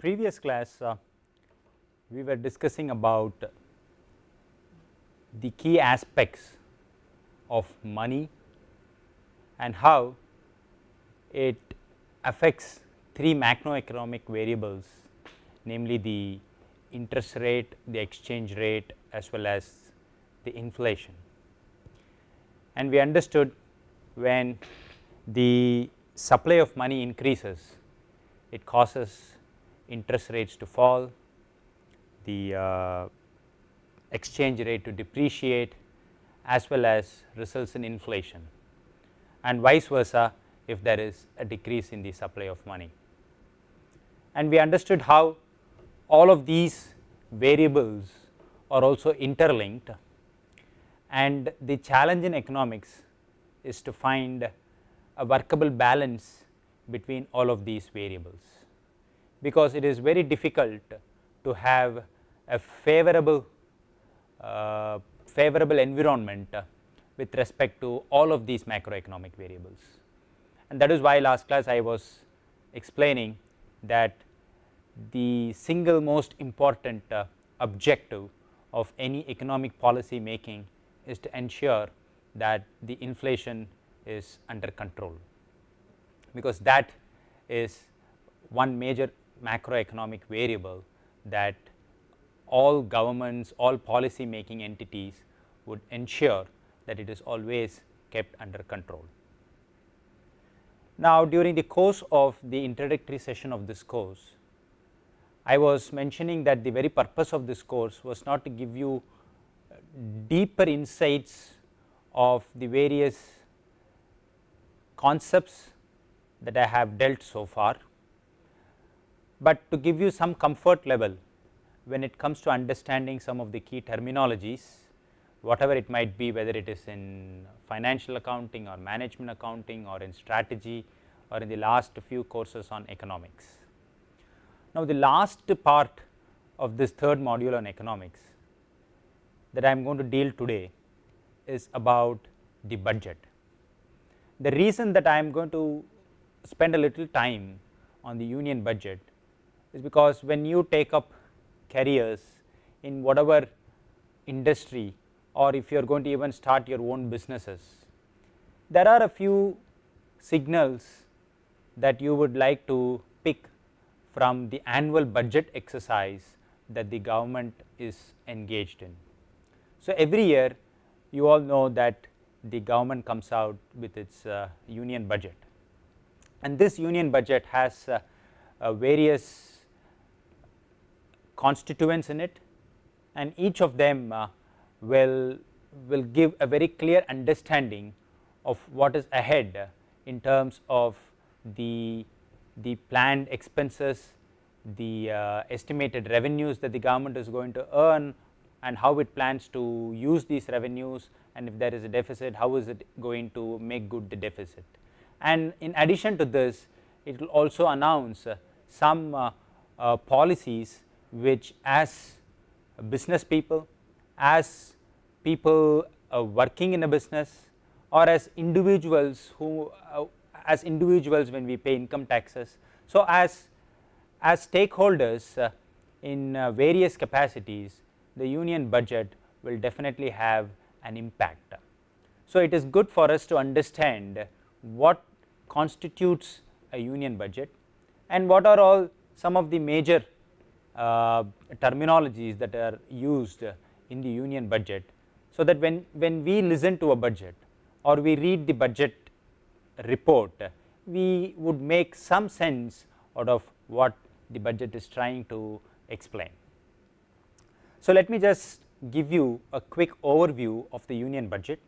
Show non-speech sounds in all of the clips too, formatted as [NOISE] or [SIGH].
previous class uh, we were discussing about the key aspects of money and how it affects three macroeconomic variables namely the interest rate, the exchange rate as well as the inflation. And we understood when the supply of money increases, it causes interest rates to fall, the uh, exchange rate to depreciate as well as results in inflation and vice versa if there is a decrease in the supply of money. And we understood how all of these variables are also interlinked and the challenge in economics is to find a workable balance between all of these variables because it is very difficult to have a favorable uh, favorable environment with respect to all of these macroeconomic variables. And that is why last class I was explaining that the single most important uh, objective of any economic policy making is to ensure that the inflation is under control, because that is one major macroeconomic variable that all governments, all policy making entities would ensure that it is always kept under control. Now, during the course of the introductory session of this course, I was mentioning that the very purpose of this course was not to give you uh, deeper insights of the various concepts that I have dealt so far, but to give you some comfort level when it comes to understanding some of the key terminologies whatever it might be whether it is in financial accounting or management accounting or in strategy or in the last few courses on economics. Now, the last part of this third module on economics that I am going to deal today is about the budget. The reason that I am going to spend a little time on the union budget is because when you take up carriers in whatever industry or if you are going to even start your own businesses, there are a few signals that you would like to pick from the annual budget exercise that the government is engaged in. So, every year you all know that the government comes out with its uh, union budget and this union budget has uh, uh, various constituents in it and each of them uh, will, will give a very clear understanding of what is ahead in terms of the, the planned expenses, the uh, estimated revenues that the government is going to earn and how it plans to use these revenues and if there is a deficit how is it going to make good the deficit. And in addition to this it will also announce uh, some uh, uh policies which as business people, as people uh, working in a business or as individuals who uh, as individuals when we pay income taxes. So, as as stakeholders uh, in uh, various capacities the union budget will definitely have an impact. So, it is good for us to understand what constitutes a union budget and what are all some of the major uh, terminologies that are used in the union budget. So, that when, when we listen to a budget or we read the budget report, we would make some sense out of what the budget is trying to explain. So, let me just give you a quick overview of the union budget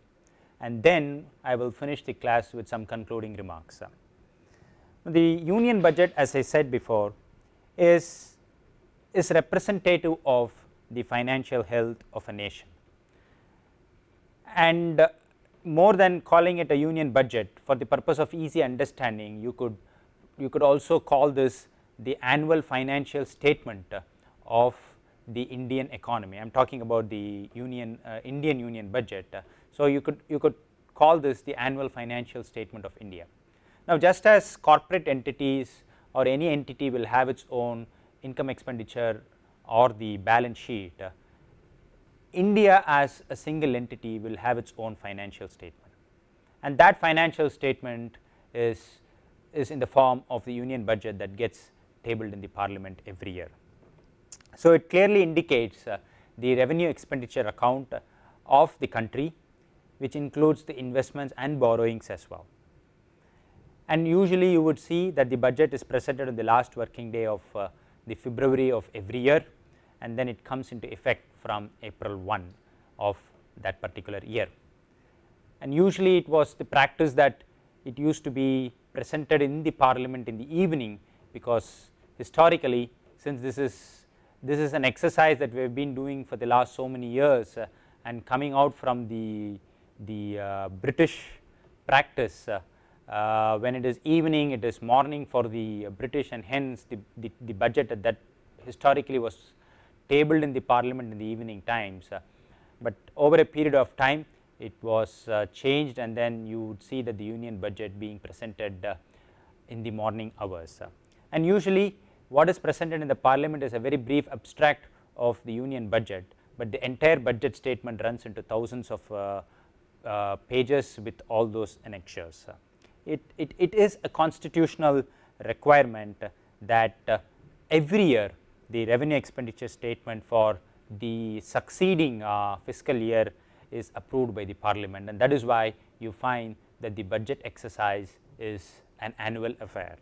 and then I will finish the class with some concluding remarks. The union budget as I said before is is representative of the financial health of a nation. And uh, more than calling it a union budget for the purpose of easy understanding you could you could also call this the annual financial statement uh, of the Indian economy. I am talking about the union uh, Indian union budget. Uh, so, you could you could call this the annual financial statement of India. Now, just as corporate entities or any entity will have its own income expenditure or the balance sheet, uh, India as a single entity will have its own financial statement and that financial statement is, is in the form of the union budget that gets tabled in the parliament every year. So, it clearly indicates uh, the revenue expenditure account of the country which includes the investments and borrowings as well. And usually you would see that the budget is presented on the last working day of uh, the February of every year and then it comes into effect from April 1 of that particular year. And usually it was the practice that it used to be presented in the parliament in the evening because historically since this is this is an exercise that we have been doing for the last so many years uh, and coming out from the the uh, British practice uh, uh, when it is evening it is morning for the British and hence the, the, the budget that historically was tabled in the parliament in the evening times. Uh, but over a period of time it was uh, changed and then you would see that the union budget being presented uh, in the morning hours. Uh, and usually what is presented in the parliament is a very brief abstract of the union budget, but the entire budget statement runs into thousands of uh, pages with all those annexures it, it, it is a constitutional requirement that uh, every year the revenue expenditure statement for the succeeding uh, fiscal year is approved by the parliament and that is why you find that the budget exercise is an annual affair.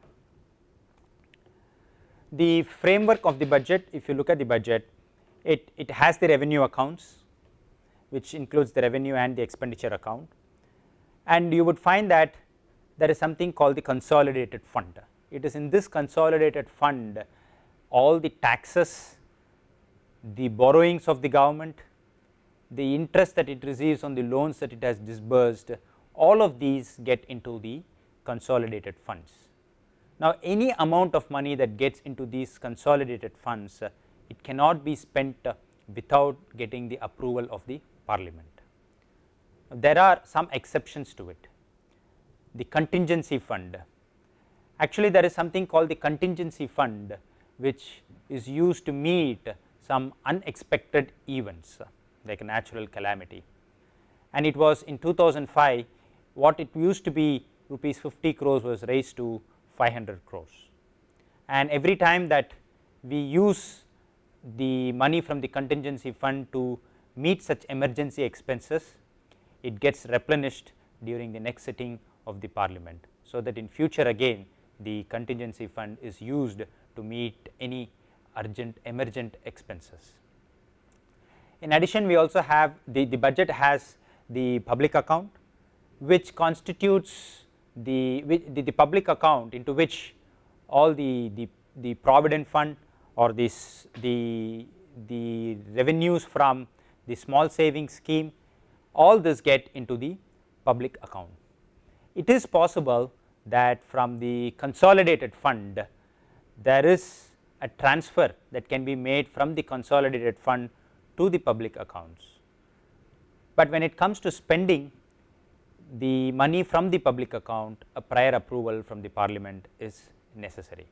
The framework of the budget if you look at the budget it, it has the revenue accounts which includes the revenue and the expenditure account and you would find that there is something called the consolidated fund. It is in this consolidated fund all the taxes, the borrowings of the government, the interest that it receives on the loans that it has disbursed, all of these get into the consolidated funds. Now, any amount of money that gets into these consolidated funds, it cannot be spent without getting the approval of the parliament. There are some exceptions to it the contingency fund. Actually there is something called the contingency fund which is used to meet some unexpected events like a natural calamity and it was in 2005 what it used to be rupees 50 crores was raised to 500 crores and every time that we use the money from the contingency fund to meet such emergency expenses it gets replenished during the next sitting of the parliament. So, that in future again the contingency fund is used to meet any urgent emergent expenses. In addition we also have the, the budget has the public account which constitutes the, the, the public account into which all the, the, the provident fund or this the, the revenues from the small savings scheme all this get into the public account it is possible that from the consolidated fund there is a transfer that can be made from the consolidated fund to the public accounts. But when it comes to spending the money from the public account a prior approval from the parliament is necessary.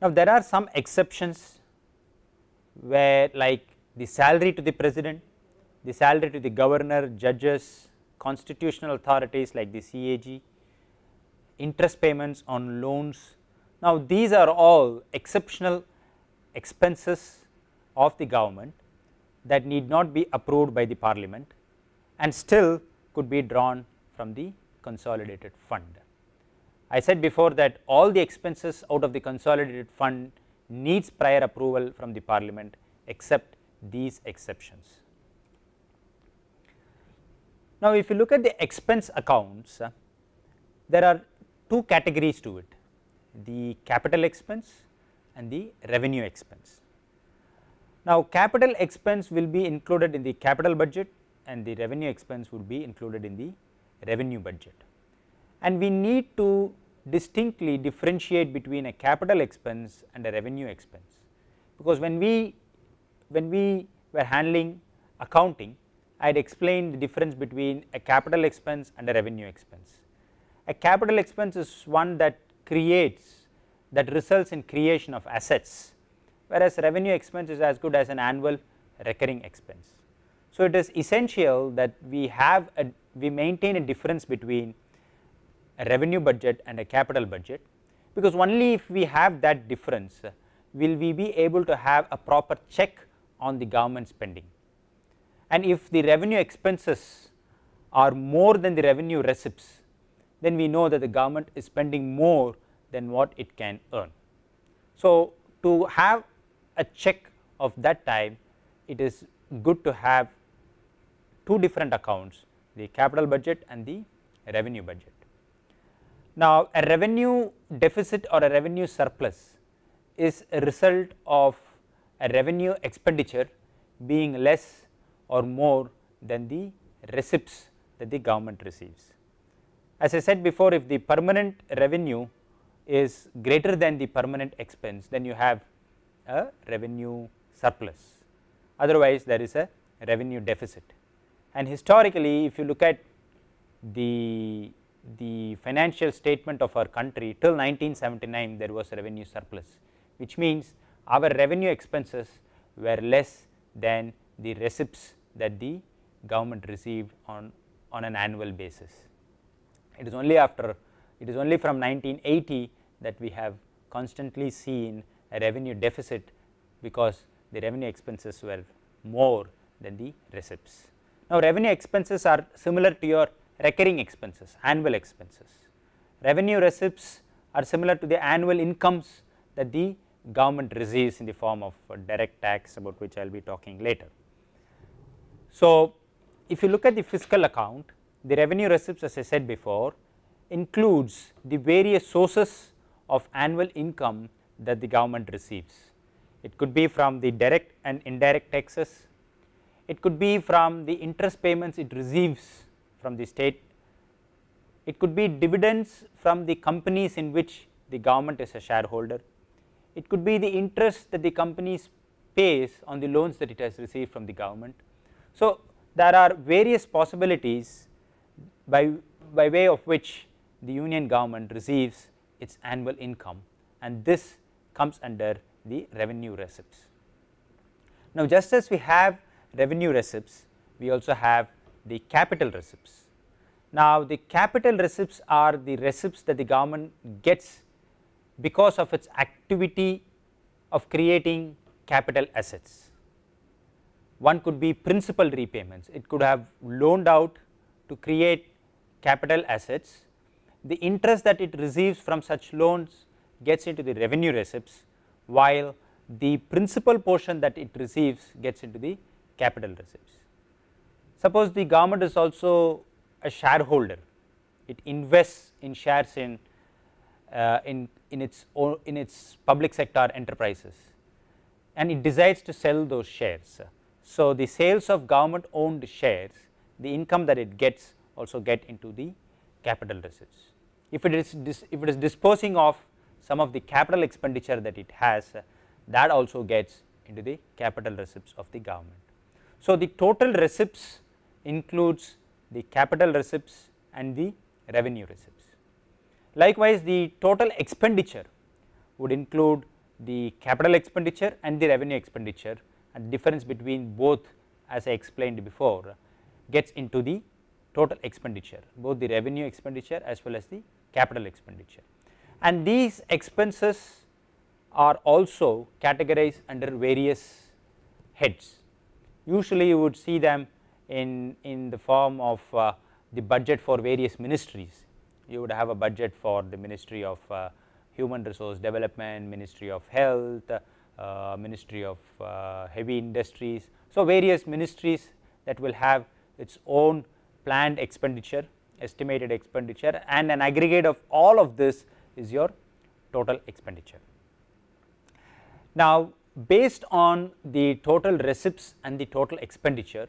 Now, there are some exceptions where like the salary to the president, the salary to the governor, judges, constitutional authorities like the CAG, interest payments on loans. Now, these are all exceptional expenses of the government that need not be approved by the parliament and still could be drawn from the consolidated fund. I said before that all the expenses out of the consolidated fund needs prior approval from the parliament except these exceptions. Now, if you look at the expense accounts, uh, there are two categories to it the capital expense and the revenue expense. Now, capital expense will be included in the capital budget and the revenue expense would be included in the revenue budget. And we need to distinctly differentiate between a capital expense and a revenue expense, because when we when we were handling accounting I had explained the difference between a capital expense and a revenue expense. A capital expense is one that creates that results in creation of assets whereas revenue expense is as good as an annual recurring expense. So, it is essential that we have a we maintain a difference between a revenue budget and a capital budget because only if we have that difference will we be able to have a proper check on the government spending and if the revenue expenses are more than the revenue receipts, then we know that the government is spending more than what it can earn. So, to have a check of that type, it is good to have two different accounts the capital budget and the revenue budget. Now, a revenue deficit or a revenue surplus is a result of a revenue expenditure being less or more than the receipts that the government receives. As I said before, if the permanent revenue is greater than the permanent expense, then you have a revenue surplus. Otherwise, there is a revenue deficit. And historically, if you look at the, the financial statement of our country till 1979, there was revenue surplus, which means our revenue expenses were less than the receipts that the government received on, on an annual basis. It is only after it is only from 1980 that we have constantly seen a revenue deficit because the revenue expenses were more than the receipts. Now, revenue expenses are similar to your recurring expenses, annual expenses. Revenue receipts are similar to the annual incomes that the government receives in the form of direct tax about which I will be talking later. So, if you look at the fiscal account, the revenue receipts as I said before includes the various sources of annual income that the government receives. It could be from the direct and indirect taxes, it could be from the interest payments it receives from the state, it could be dividends from the companies in which the government is a shareholder, it could be the interest that the companies pays on the loans that it has received from the government, so, there are various possibilities by, by way of which the union government receives its annual income and this comes under the revenue receipts. Now, just as we have revenue receipts, we also have the capital receipts. Now, the capital receipts are the receipts that the government gets because of its activity of creating capital assets. One could be principal repayments. It could have loaned out to create capital assets. The interest that it receives from such loans gets into the revenue receipts, while the principal portion that it receives gets into the capital receipts. Suppose the government is also a shareholder, it invests in shares in, uh, in, in, its own, in its public sector enterprises and it decides to sell those shares. So, the sales of government owned shares, the income that it gets also get into the capital reserves. If it is, if it is disposing of some of the capital expenditure that it has, that also gets into the capital receipts of the government. So, the total receipts includes the capital receipts and the revenue receipts. Likewise, the total expenditure would include the capital expenditure and the revenue expenditure and difference between both as I explained before gets into the total expenditure both the revenue expenditure as well as the capital expenditure. And these expenses are also categorized under various heads. Usually you would see them in, in the form of uh, the budget for various ministries. You would have a budget for the Ministry of uh, Human Resource Development, Ministry of Health, uh, Ministry of uh, Heavy Industries. So, various ministries that will have its own planned expenditure, estimated expenditure and an aggregate of all of this is your total expenditure. Now, based on the total receipts and the total expenditure,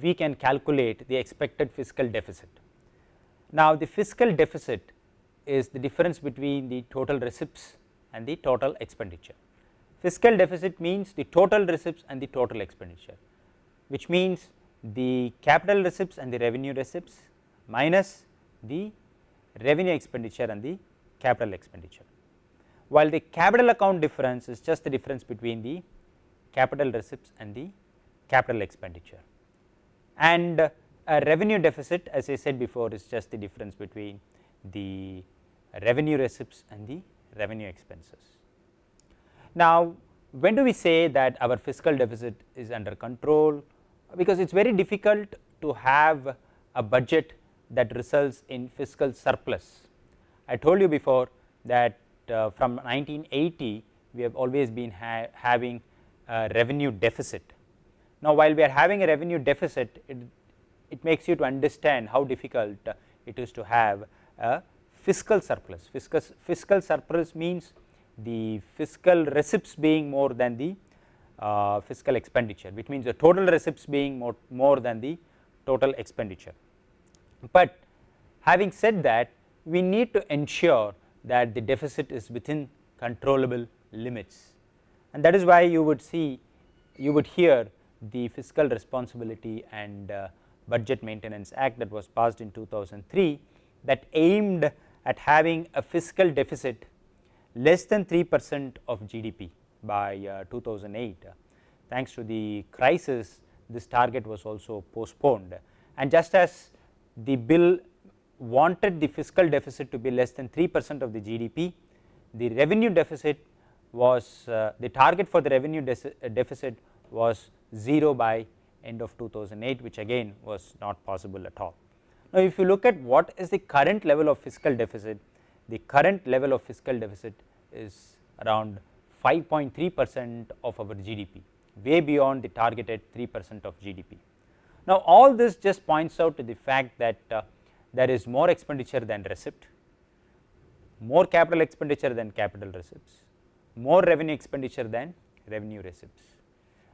we can calculate the expected fiscal deficit. Now, the fiscal deficit is the difference between the total receipts and the total expenditure. Fiscal deficit means the total receipts and the total expenditure, which means the capital receipts and the revenue receipts minus the revenue expenditure and the capital expenditure. While the capital account difference is just the difference between the capital receipts and the capital expenditure. And a revenue deficit as I said before is just the difference between the revenue receipts and the revenue expenses. Now, when do we say that our fiscal deficit is under control? Because it is very difficult to have a budget that results in fiscal surplus. I told you before that uh, from 1980 we have always been ha having a revenue deficit. Now, while we are having a revenue deficit, it, it makes you to understand how difficult it is to have a fiscal surplus. Fiscal, fiscal surplus means the fiscal receipts being more than the uh, fiscal expenditure which means the total receipts being more, more than the total expenditure. But having said that we need to ensure that the deficit is within controllable limits and that is why you would see you would hear the fiscal responsibility and uh, budget maintenance act that was passed in 2003 that aimed at having a fiscal deficit less than 3 percent of GDP by uh, 2008. Thanks to the crisis this target was also postponed and just as the bill wanted the fiscal deficit to be less than 3 percent of the GDP, the revenue deficit was uh, the target for the revenue uh, deficit was 0 by end of 2008 which again was not possible at all. Now, if you look at what is the current level of fiscal deficit, the current level of fiscal deficit is around 5.3 percent of our GDP, way beyond the targeted 3 percent of GDP. Now, all this just points out to the fact that uh, there is more expenditure than receipt, more capital expenditure than capital receipts, more revenue expenditure than revenue receipts.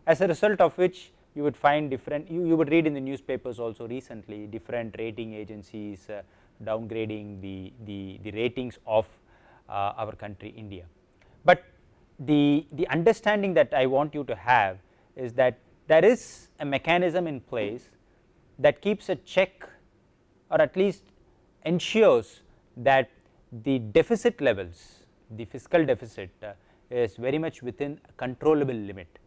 As a result of which you would find different, you, you would read in the newspapers also recently different rating agencies, uh, downgrading the, the, the ratings of uh, our country India. But the, the understanding that I want you to have is that there is a mechanism in place that keeps a check or at least ensures that the deficit levels, the fiscal deficit uh, is very much within a controllable limit.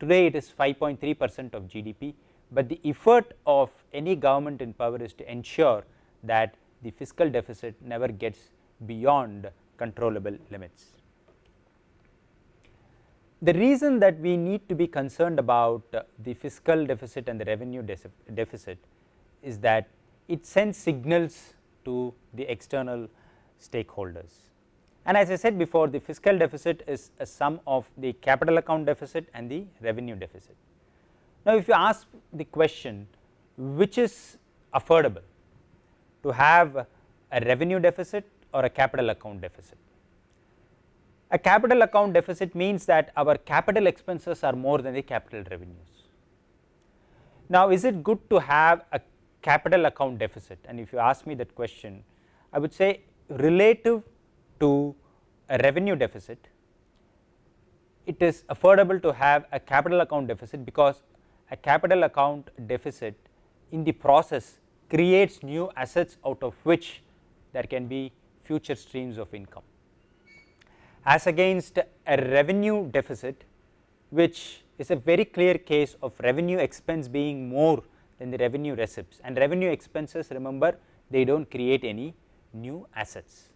Today it is 5.3 percent of GDP, but the effort of any government in power is to ensure that the fiscal deficit never gets beyond controllable limits. The reason that we need to be concerned about uh, the fiscal deficit and the revenue deficit is that it sends signals to the external stakeholders. And as I said before the fiscal deficit is a sum of the capital account deficit and the revenue deficit. Now, if you ask the question which is affordable to have a revenue deficit or a capital account deficit. A capital account deficit means that our capital expenses are more than the capital revenues. Now, is it good to have a capital account deficit? And if you ask me that question, I would say relative to a revenue deficit, it is affordable to have a capital account deficit because a capital account deficit in the process creates new assets out of which there can be future streams of income. As against a revenue deficit which is a very clear case of revenue expense being more than the revenue receipts and revenue expenses remember they do not create any new assets.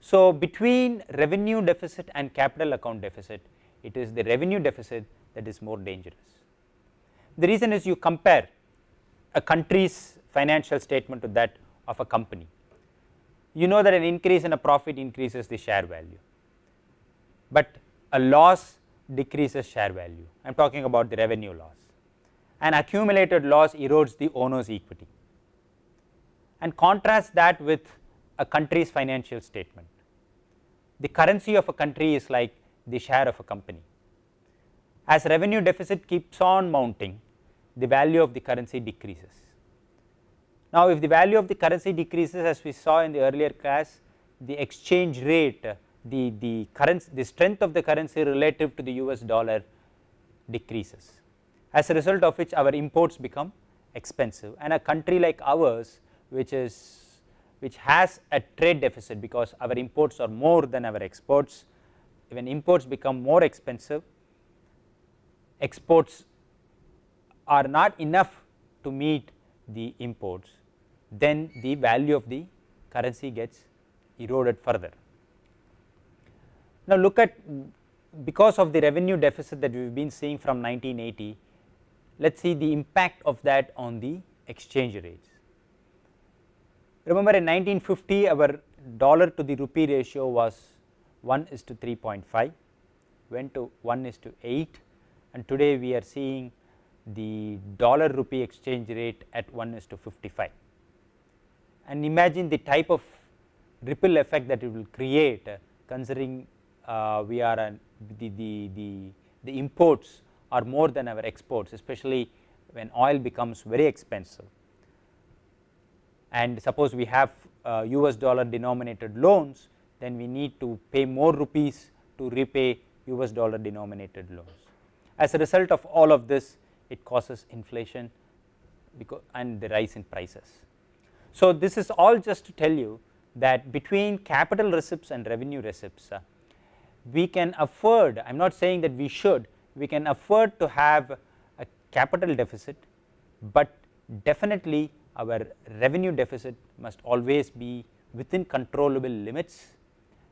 So, between revenue deficit and capital account deficit it is the revenue deficit that is more dangerous. The reason is you compare a country's financial statement to that of a company. You know that an increase in a profit increases the share value, but a loss decreases share value. I am talking about the revenue loss. An accumulated loss erodes the owner's equity and contrast that with a country's financial statement. The currency of a country is like the share of a company. As revenue deficit keeps on mounting, the value of the currency decreases. Now, if the value of the currency decreases as we saw in the earlier class, the exchange rate, the, the currency, the strength of the currency relative to the US dollar decreases. As a result of which our imports become expensive and a country like ours which is which has a trade deficit because our imports are more than our exports. When imports become more expensive, exports are not enough to meet the imports then the value of the currency gets eroded further. Now look at because of the revenue deficit that we have been seeing from 1980, let us see the impact of that on the exchange rates. Remember in 1950 our dollar to the rupee ratio was 1 is to 3.5, went to 1 is to 8 and today we are seeing the dollar rupee exchange rate at 1 is to 55 and imagine the type of ripple effect that it will create uh, considering uh, we are an, uh, the, the, the, the imports are more than our exports especially when oil becomes very expensive. And suppose we have uh, US dollar denominated loans then we need to pay more rupees to repay US dollar denominated loans. As a result of all of this it causes inflation because and the rise in prices. So, this is all just to tell you that between capital receipts and revenue receipts, uh, we can afford I am not saying that we should we can afford to have a capital deficit, but definitely our revenue deficit must always be within controllable limits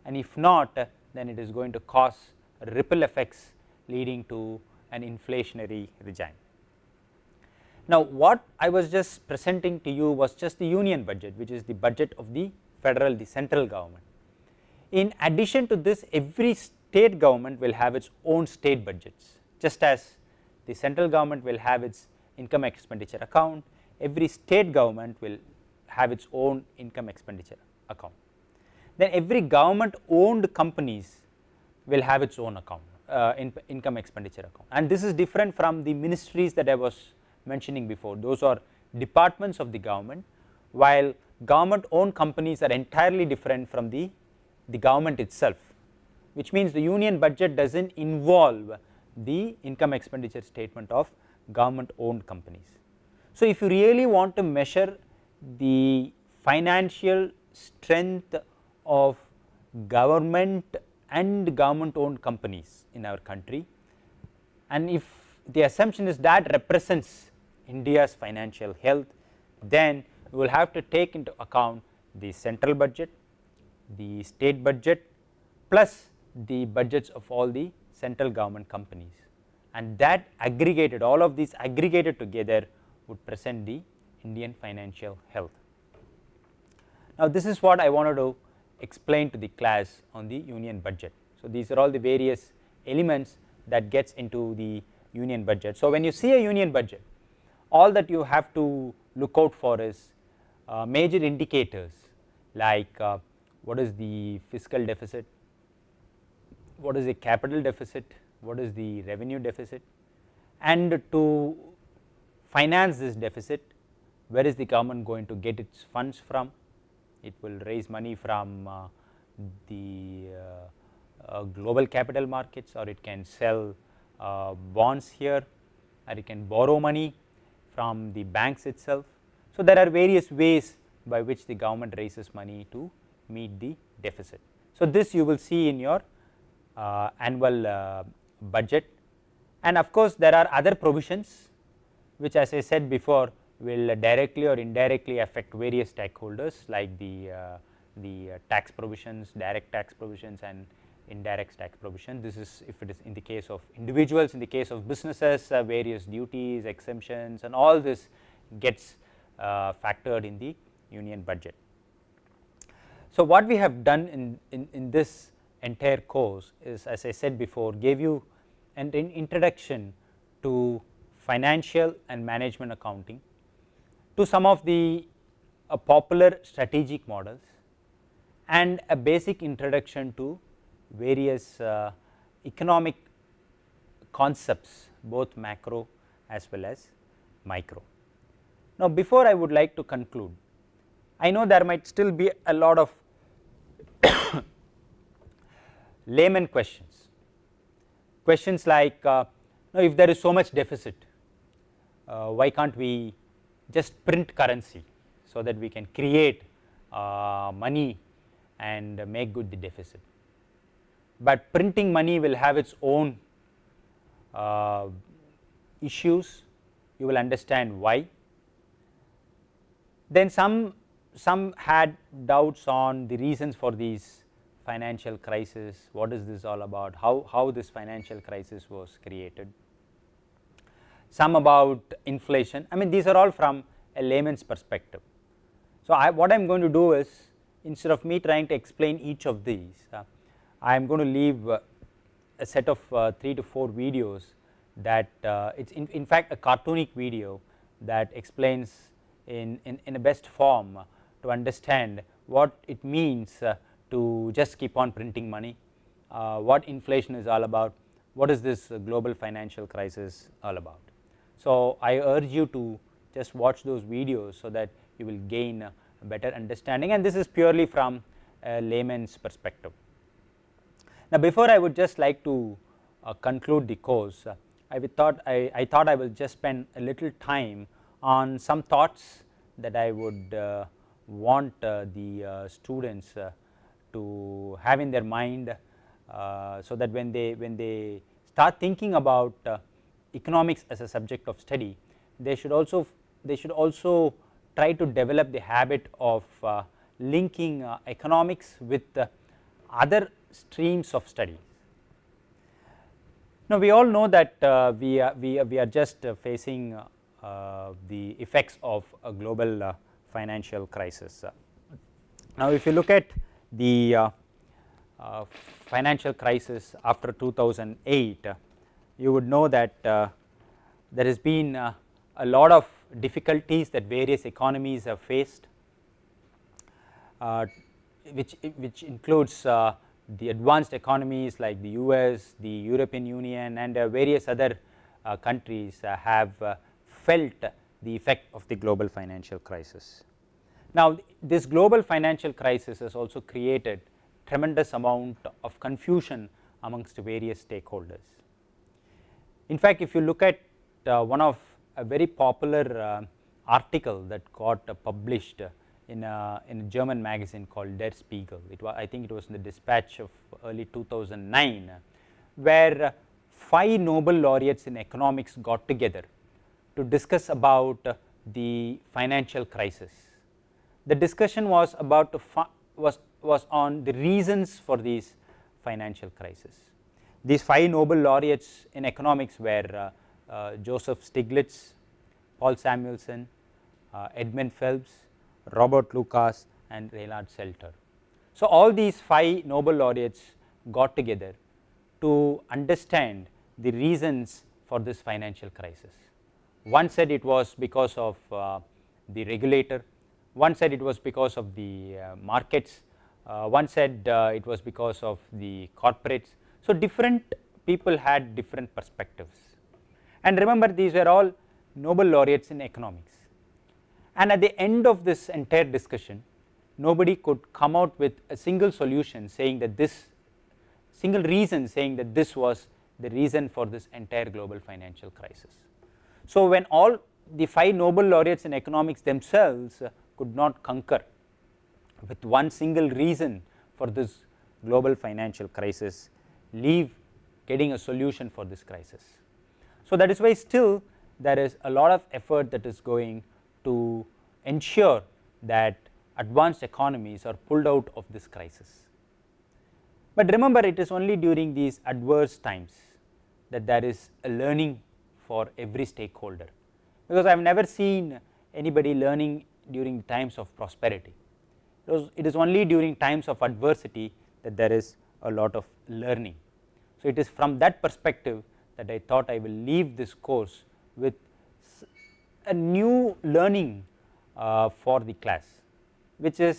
and if not uh, then it is going to cause ripple effects leading to an inflationary regime. Now, what I was just presenting to you was just the union budget which is the budget of the federal the central government. In addition to this every state government will have its own state budgets just as the central government will have its income expenditure account every state government will have its own income expenditure account. Then every government owned companies will have its own account uh, in, income expenditure account and this is different from the ministries that I was mentioning before those are departments of the government while government owned companies are entirely different from the, the government itself which means the union budget does not involve the income expenditure statement of government owned companies. So, if you really want to measure the financial strength of government and government owned companies in our country and if the assumption is that represents India's financial health, then we will have to take into account the central budget, the state budget plus the budgets of all the central government companies and that aggregated all of these aggregated together would present the Indian financial health. Now, this is what I wanted to explain to the class on the union budget. So, these are all the various elements that gets into the union budget. So, when you see a union budget all that you have to look out for is uh, major indicators like uh, what is the fiscal deficit, what is the capital deficit, what is the revenue deficit and to finance this deficit where is the government going to get its funds from, it will raise money from uh, the uh, uh, global capital markets or it can sell uh, bonds here or it can borrow money from the banks itself. So, there are various ways by which the government raises money to meet the deficit. So, this you will see in your uh, annual uh, budget and of course, there are other provisions which as I said before will directly or indirectly affect various stakeholders like the, uh, the uh, tax provisions, direct tax provisions and indirect tax provision. This is if it is in the case of individuals, in the case of businesses, uh, various duties, exemptions and all this gets uh, factored in the union budget. So, what we have done in, in, in this entire course is as I said before gave you an, an introduction to financial and management accounting, to some of the uh, popular strategic models and a basic introduction to various uh, economic concepts both macro as well as micro. Now, before I would like to conclude, I know there might still be a lot of [COUGHS] layman questions, questions like uh, if there is so much deficit, uh, why can't we just print currency so that we can create uh, money and make good the deficit but printing money will have its own uh, issues you will understand why. Then some, some had doubts on the reasons for these financial crisis, what is this all about, how, how this financial crisis was created, some about inflation, I mean these are all from a layman's perspective. So, I, what I am going to do is instead of me trying to explain each of these, uh, I am going to leave uh, a set of uh, 3 to 4 videos that uh, it is in, in, fact a cartoonic video that explains in, in, in the best form to understand what it means uh, to just keep on printing money, uh, what inflation is all about, what is this global financial crisis all about. So, I urge you to just watch those videos so that you will gain a better understanding and this is purely from a layman's perspective. Now, before I would just like to uh, conclude the course, uh, I thought I, I, thought I will just spend a little time on some thoughts that I would uh, want uh, the uh, students uh, to have in their mind, so that when they when they start thinking about economics as a subject of study, they should also they should also try to develop the habit of linking economics with other streams of study. Now, we all know that uh, we, are, we, are, we are just uh, facing uh, uh, the effects of a global uh, financial crisis. Now, if you look at the uh, financial crisis after 2008, you would know that there has been a lot of difficulties that various economies have faced, which, which includes the advanced economies like the US, the European Union and uh, various other uh, countries uh, have felt the effect of the global financial crisis. Now, this global financial crisis has also created tremendous amount of confusion amongst various stakeholders. In fact, if you look at uh, one of a very popular uh, article that got uh, published in a, in a German magazine called Der Spiegel. It was, I think it was in the dispatch of early 2009, where five Nobel laureates in economics got together to discuss about the financial crisis. The discussion was about was, was on the reasons for these financial crisis. These five Nobel laureates in economics were uh, uh, Joseph Stiglitz, Paul Samuelson, uh, Edmund Phelps, Robert Lucas and Reinhard Seltzer. So, all these 5 Nobel laureates got together to understand the reasons for this financial crisis. One said it was because of uh, the regulator, one said it was because of the uh, markets, uh, one said uh, it was because of the corporates. So, different people had different perspectives and remember these were all Nobel laureates in economics. And at the end of this entire discussion, nobody could come out with a single solution saying that this single reason saying that this was the reason for this entire global financial crisis. So, when all the five Nobel laureates in economics themselves could not concur with one single reason for this global financial crisis, leave getting a solution for this crisis. So, that is why still there is a lot of effort that is going to ensure that advanced economies are pulled out of this crisis. But remember it is only during these adverse times that there is a learning for every stakeholder because I have never seen anybody learning during times of prosperity. it is only during times of adversity that there is a lot of learning. So, it is from that perspective that I thought I will leave this course with a new learning uh, for the class which is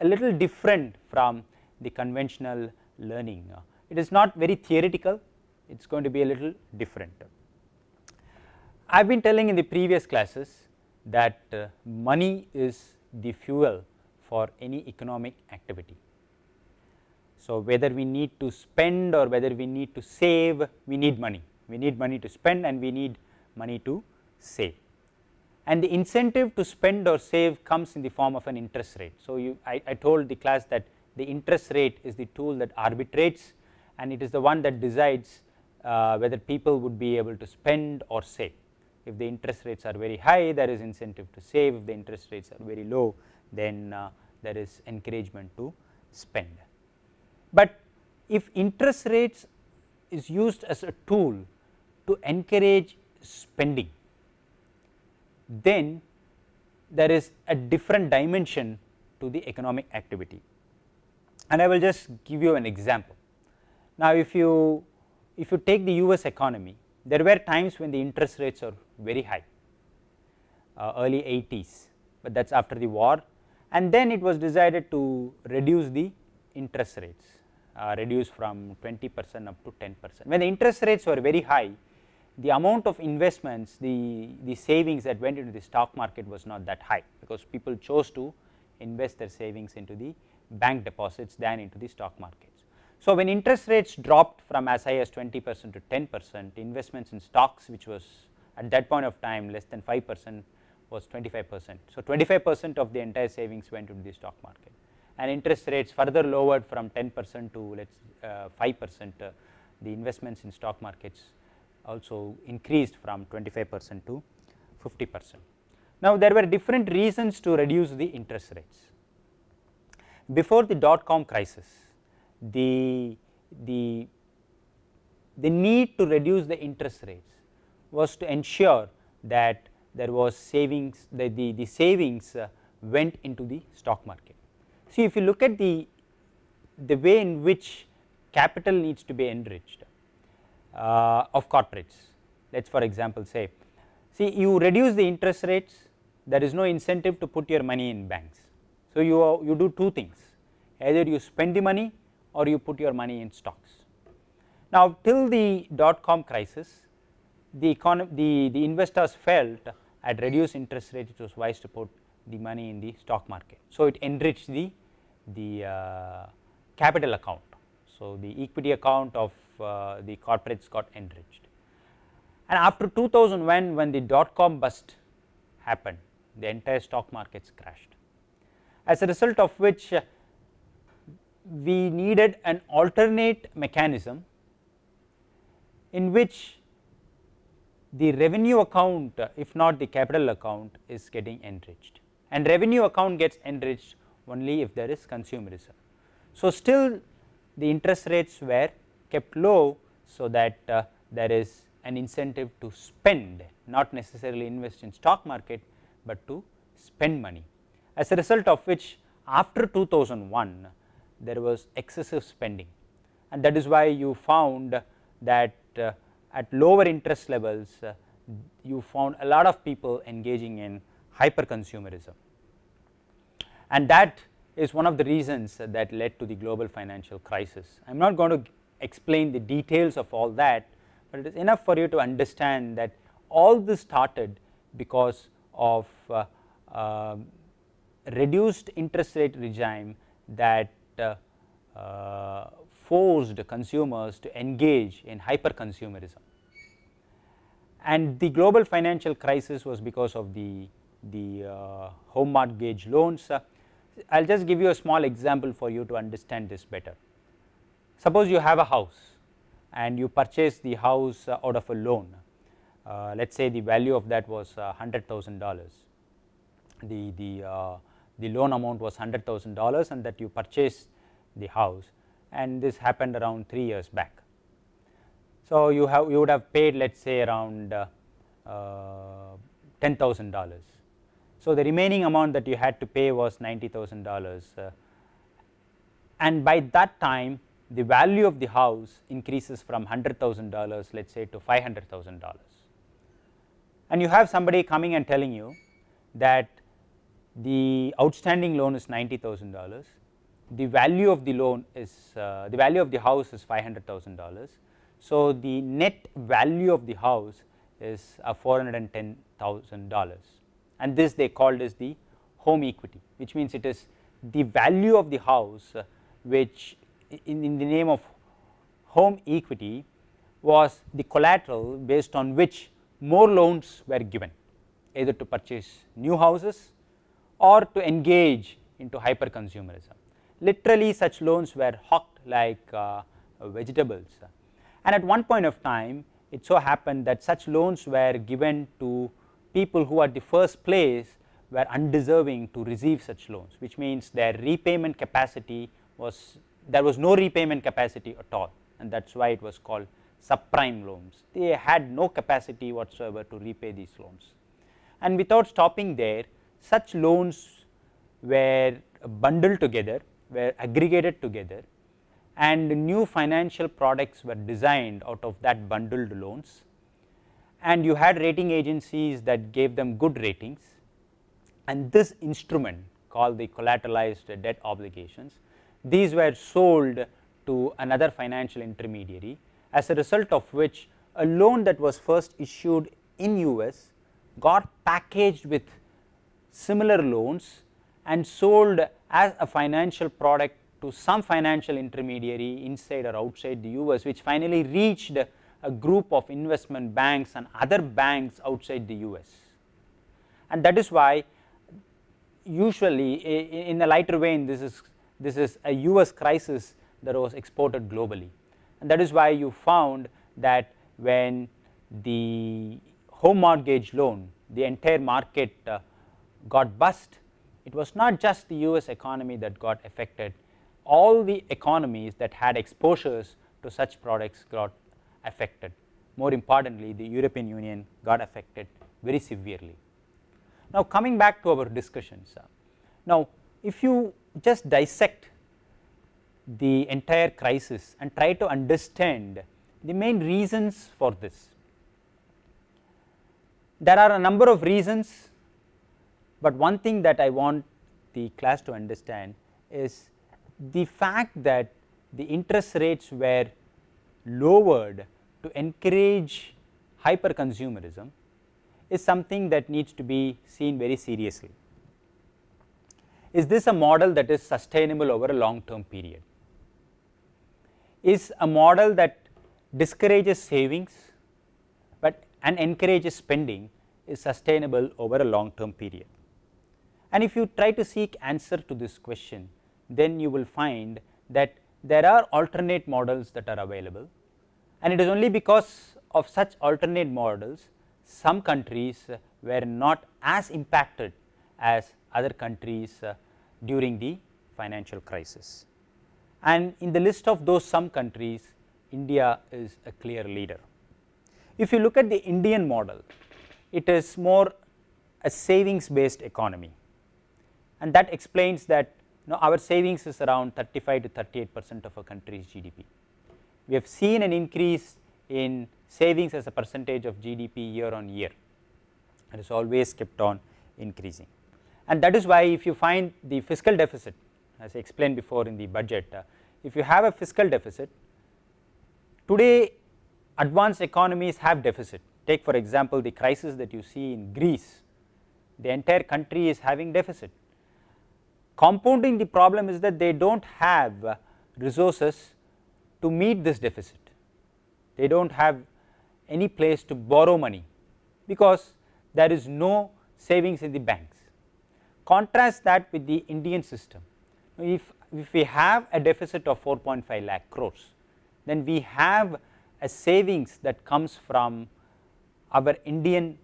a little different from the conventional learning. It is not very theoretical, it is going to be a little different. I have been telling in the previous classes that uh, money is the fuel for any economic activity. So, whether we need to spend or whether we need to save, we need money. We need money to spend and we need money to save and the incentive to spend or save comes in the form of an interest rate. So, you, I, I told the class that the interest rate is the tool that arbitrates and it is the one that decides uh, whether people would be able to spend or save. If the interest rates are very high there is incentive to save, if the interest rates are very low then uh, there is encouragement to spend. But if interest rates is used as a tool to encourage spending then there is a different dimension to the economic activity. And I will just give you an example. Now, if you if you take the US economy, there were times when the interest rates are very high, uh, early 80s, but that is after the war and then it was decided to reduce the interest rates, uh, reduce from 20 percent up to 10 percent. When the interest rates were very high, the amount of investments, the, the savings that went into the stock market was not that high because people chose to invest their savings into the bank deposits than into the stock markets. So, when interest rates dropped from as high as 20 percent to 10 percent, investments in stocks which was at that point of time less than 5 percent was 25 percent. So, 25 percent of the entire savings went into the stock market and interest rates further lowered from 10 percent to let us uh, 5 percent uh, the investments in stock markets also increased from 25 percent to 50 percent. Now, there were different reasons to reduce the interest rates. Before the dot com crisis, the, the, the need to reduce the interest rates was to ensure that there was savings that the, the savings uh, went into the stock market. See if you look at the, the way in which capital needs to be enriched uh, of corporates. Let us for example say, see you reduce the interest rates there is no incentive to put your money in banks. So, you, uh, you do two things either you spend the money or you put your money in stocks. Now, till the dot com crisis the, economy, the, the investors felt at reduced interest rate it was wise to put the money in the stock market. So, it enriched the, the uh, capital account. So, the equity account of uh, the corporates got enriched. And after 2001 when the dot com bust happened, the entire stock markets crashed. As a result of which uh, we needed an alternate mechanism in which the revenue account uh, if not the capital account is getting enriched and revenue account gets enriched only if there is consumerism. So, still the interest rates were kept low so that uh, there is an incentive to spend not necessarily invest in stock market, but to spend money. As a result of which after 2001 there was excessive spending and that is why you found that uh, at lower interest levels uh, you found a lot of people engaging in hyper consumerism and that is one of the reasons that led to the global financial crisis. I am not going to explain the details of all that, but it is enough for you to understand that all this started because of uh, uh, reduced interest rate regime that uh, uh forced consumers to engage in hyper consumerism. And the global financial crisis was because of the, the uh, home mortgage loans. I will just give you a small example for you to understand this better. Suppose you have a house and you purchase the house uh, out of a loan, uh, let us say the value of that was $100,000, uh, the, the, uh, the loan amount was $100,000 and that you purchased the house and this happened around 3 years back. So, you have you would have paid let us say around uh, uh $10,000. So, the remaining amount that you had to pay was $90,000 and by that time the value of the house increases from $100,000 let us say to $500,000 and you have somebody coming and telling you that the outstanding loan is $90,000, the value of the loan is uh, the value of the house is $500,000. So, the net value of the house is uh, $410,000 and this they called as the home equity which means it is the value of the house uh, which in, in the name of home equity was the collateral based on which more loans were given either to purchase new houses or to engage into hyper consumerism. Literally such loans were hawked like uh, vegetables and at one point of time it so happened that such loans were given to people who at the first place were undeserving to receive such loans which means their repayment capacity was there was no repayment capacity at all and that is why it was called subprime loans. They had no capacity whatsoever to repay these loans. And without stopping there, such loans were bundled together, were aggregated together and new financial products were designed out of that bundled loans. And you had rating agencies that gave them good ratings and this instrument called the collateralized debt obligations these were sold to another financial intermediary as a result of which a loan that was first issued in US got packaged with similar loans and sold as a financial product to some financial intermediary inside or outside the US which finally reached a group of investment banks and other banks outside the US. And that is why usually in a lighter vein this is this is a US crisis that was exported globally. And that is why you found that when the home mortgage loan, the entire market uh, got bust, it was not just the US economy that got affected, all the economies that had exposures to such products got affected. More importantly, the European Union got affected very severely. Now, coming back to our discussions, now if you just dissect the entire crisis and try to understand the main reasons for this. There are a number of reasons, but one thing that I want the class to understand is the fact that the interest rates were lowered to encourage hyper consumerism is something that needs to be seen very seriously. Is this a model that is sustainable over a long term period? Is a model that discourages savings but and encourages spending is sustainable over a long term period? And if you try to seek answer to this question, then you will find that there are alternate models that are available and it is only because of such alternate models some countries were not as impacted as other countries uh, during the financial crisis. And in the list of those some countries, India is a clear leader. If you look at the Indian model, it is more a savings based economy and that explains that you know, our savings is around 35 to 38 percent of a country's GDP. We have seen an increase in savings as a percentage of GDP year on year and it is always kept on increasing and that is why if you find the fiscal deficit as I explained before in the budget, uh, if you have a fiscal deficit, today advanced economies have deficit. Take for example the crisis that you see in Greece, the entire country is having deficit. Compounding the problem is that they do not have uh, resources to meet this deficit, they do not have any place to borrow money because there is no savings in the banks contrast that with the Indian system. If, if we have a deficit of 4.5 lakh crores, then we have a savings that comes from our Indian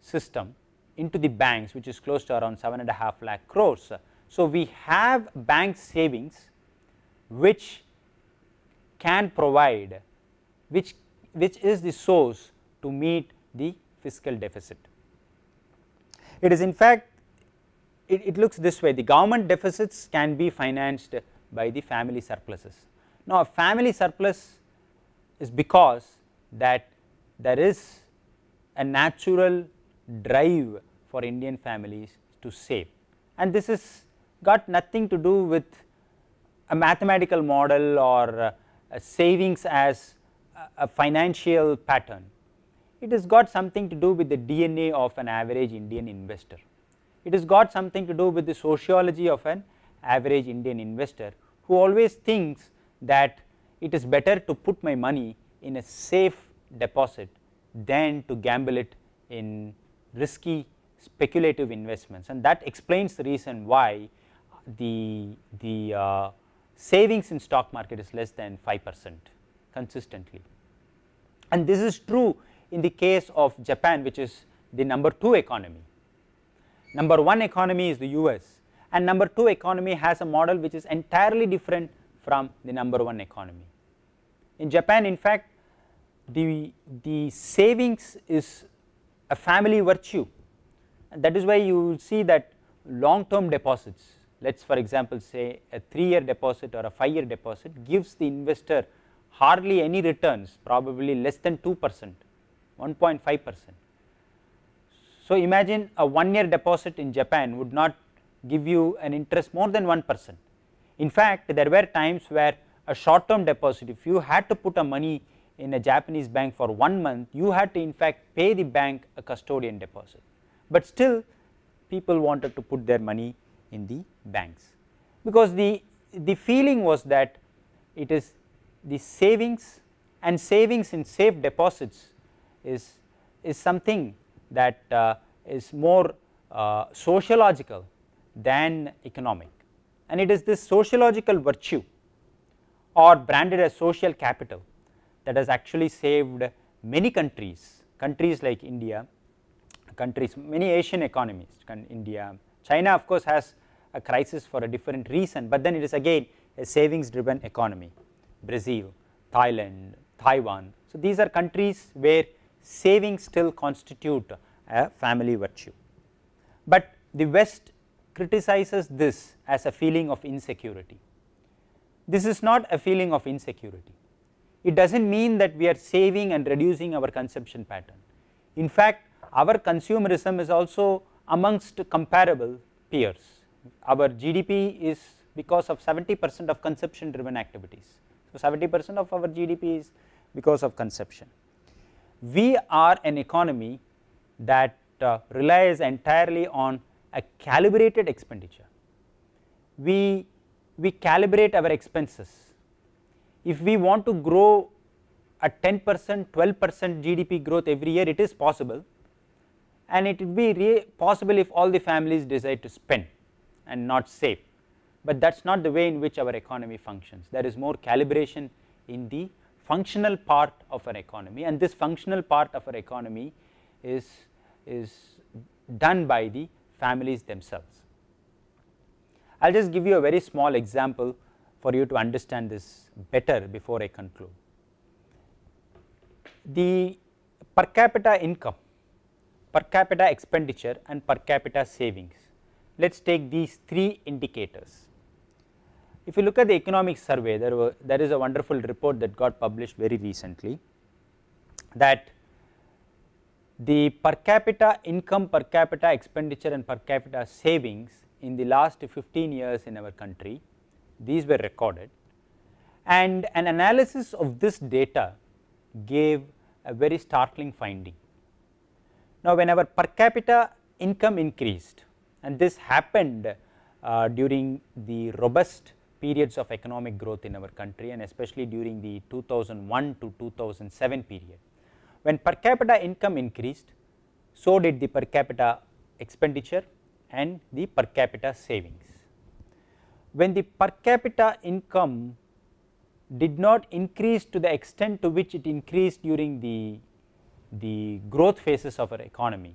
system into the banks which is close to around 7.5 lakh crores. So, we have bank savings which can provide which, which is the source to meet the fiscal deficit. It is in fact it, it looks this way the government deficits can be financed by the family surpluses. Now, a family surplus is because that there is a natural drive for Indian families to save and this is got nothing to do with a mathematical model or savings as a financial pattern. It has got something to do with the DNA of an average Indian investor it has got something to do with the sociology of an average Indian investor who always thinks that it is better to put my money in a safe deposit than to gamble it in risky speculative investments and that explains the reason why the, the uh, savings in stock market is less than 5 percent consistently. And this is true in the case of Japan which is the number 2 economy number one economy is the US and number two economy has a model which is entirely different from the number one economy. In Japan in fact the, the savings is a family virtue and that is why you will see that long term deposits let us for example say a 3 year deposit or a 5 year deposit gives the investor hardly any returns probably less than 2 percent 1.5 percent so, imagine a 1 year deposit in Japan would not give you an interest more than 1 percent. In fact, there were times where a short term deposit if you had to put a money in a Japanese bank for 1 month you had to in fact pay the bank a custodian deposit, but still people wanted to put their money in the banks because the, the feeling was that it is the savings and savings in safe deposits is, is something that uh, is more uh, sociological than economic and it is this sociological virtue or branded as social capital that has actually saved many countries, countries like India, countries many Asian economies, India, China of course has a crisis for a different reason, but then it is again a savings driven economy, Brazil, Thailand, Taiwan. So, these are countries where saving still constitute a family virtue. But the West criticizes this as a feeling of insecurity. This is not a feeling of insecurity. It does not mean that we are saving and reducing our consumption pattern. In fact, our consumerism is also amongst comparable peers. Our GDP is because of 70 percent of consumption driven activities. So, 70 percent of our GDP is because of consumption we are an economy that uh, relies entirely on a calibrated expenditure. We, we calibrate our expenses. If we want to grow at 10 percent, 12 percent GDP growth every year, it is possible and it would be possible if all the families decide to spend and not save, but that is not the way in which our economy functions. There is more calibration in the functional part of an economy and this functional part of an economy is, is done by the families themselves. I will just give you a very small example for you to understand this better before I conclude. The per capita income, per capita expenditure and per capita savings, let us take these three indicators if you look at the economic survey, there, were, there is a wonderful report that got published very recently that the per capita income, per capita expenditure and per capita savings in the last 15 years in our country, these were recorded. And an analysis of this data gave a very startling finding. Now, when our per capita income increased and this happened uh, during the robust periods of economic growth in our country and especially during the 2001 to 2007 period. When per capita income increased, so did the per capita expenditure and the per capita savings. When the per capita income did not increase to the extent to which it increased during the, the growth phases of our economy,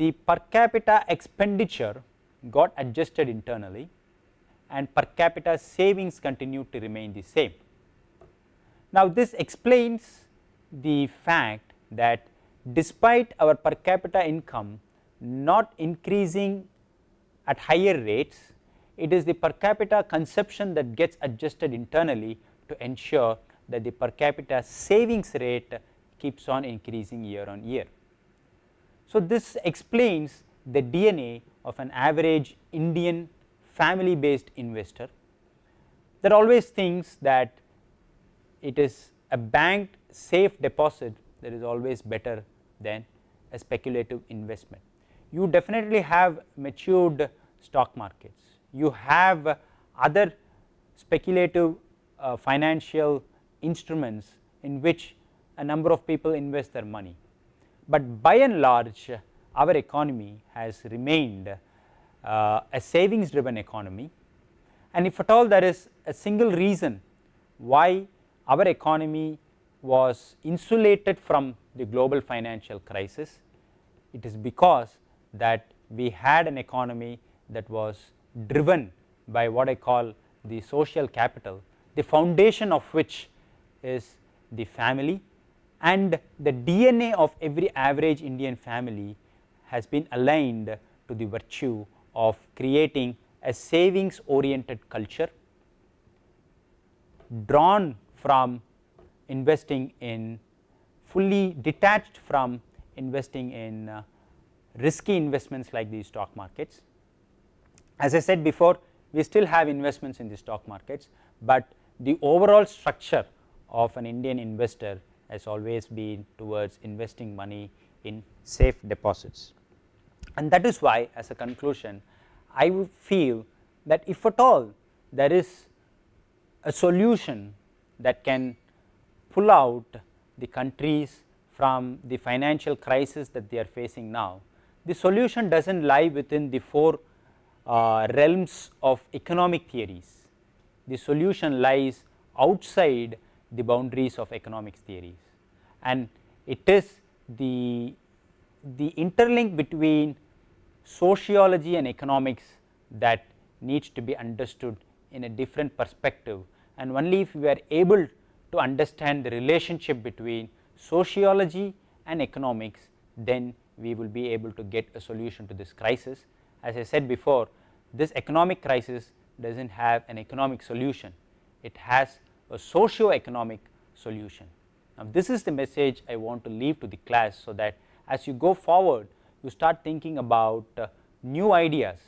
the per capita expenditure got adjusted internally and per capita savings continue to remain the same. Now, this explains the fact that despite our per capita income not increasing at higher rates, it is the per capita consumption that gets adjusted internally to ensure that the per capita savings rate keeps on increasing year on year. So, this explains the DNA of an average Indian family based investor that always thinks that it is a banked safe deposit that is always better than a speculative investment. You definitely have matured stock markets, you have other speculative uh, financial instruments in which a number of people invest their money. But by and large our economy has remained uh, a savings driven economy and if at all there is a single reason why our economy was insulated from the global financial crisis, it is because that we had an economy that was driven by what I call the social capital, the foundation of which is the family and the DNA of every average Indian family has been aligned to the virtue of creating a savings oriented culture drawn from investing in fully detached from investing in uh, risky investments like these stock markets. As I said before we still have investments in the stock markets, but the overall structure of an Indian investor has always been towards investing money in safe deposits. And that is why as a conclusion I would feel that if at all there is a solution that can pull out the countries from the financial crisis that they are facing now. The solution does not lie within the four uh, realms of economic theories. The solution lies outside the boundaries of economics theories and it is the, the interlink between sociology and economics that needs to be understood in a different perspective and only if we are able to understand the relationship between sociology and economics then we will be able to get a solution to this crisis. As I said before this economic crisis does not have an economic solution, it has a socio-economic solution. Now, this is the message I want to leave to the class so that as you go forward you start thinking about uh, new ideas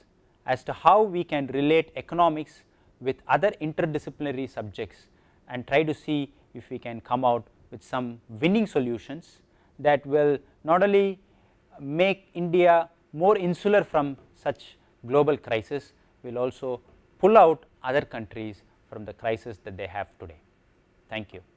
as to how we can relate economics with other interdisciplinary subjects and try to see if we can come out with some winning solutions that will not only make India more insular from such global crisis, will also pull out other countries from the crisis that they have today. Thank you.